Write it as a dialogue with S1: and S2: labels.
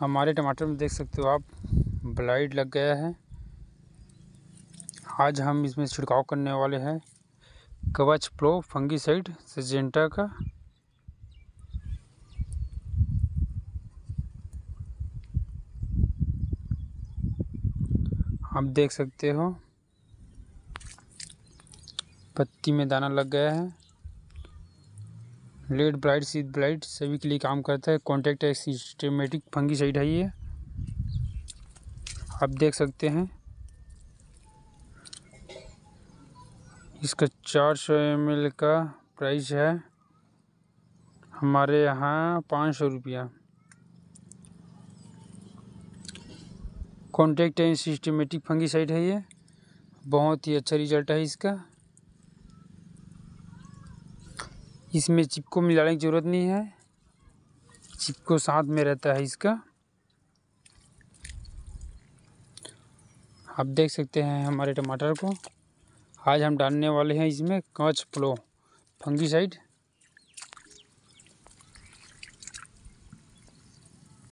S1: हमारे टमाटर में देख सकते हो आप ब्लाइट लग गया है आज हम इसमें छिड़काव करने वाले हैं कवच प्लो फंगीसाइड सजेंटा का आप देख सकते हो पत्ती में दाना लग गया है लेड ब्राइट सीड ब्लाइट सभी के लिए काम करता है कॉन्टैक्ट एक सिस्टमेटिक साइड है ये आप देख सकते हैं इसका चार सौ एम एल का प्राइस है हमारे यहाँ पाँच सौ रुपया कॉन्टैक्ट एंड सिस्टमेटिक साइड है ये बहुत ही अच्छा रिजल्ट है इसका इसमें चिपको मिलाने की ज़रूरत नहीं है चिपको साथ में रहता है इसका आप देख सकते हैं हमारे टमाटर को आज हम डालने वाले हैं इसमें कांच फ्लो फंगी साइड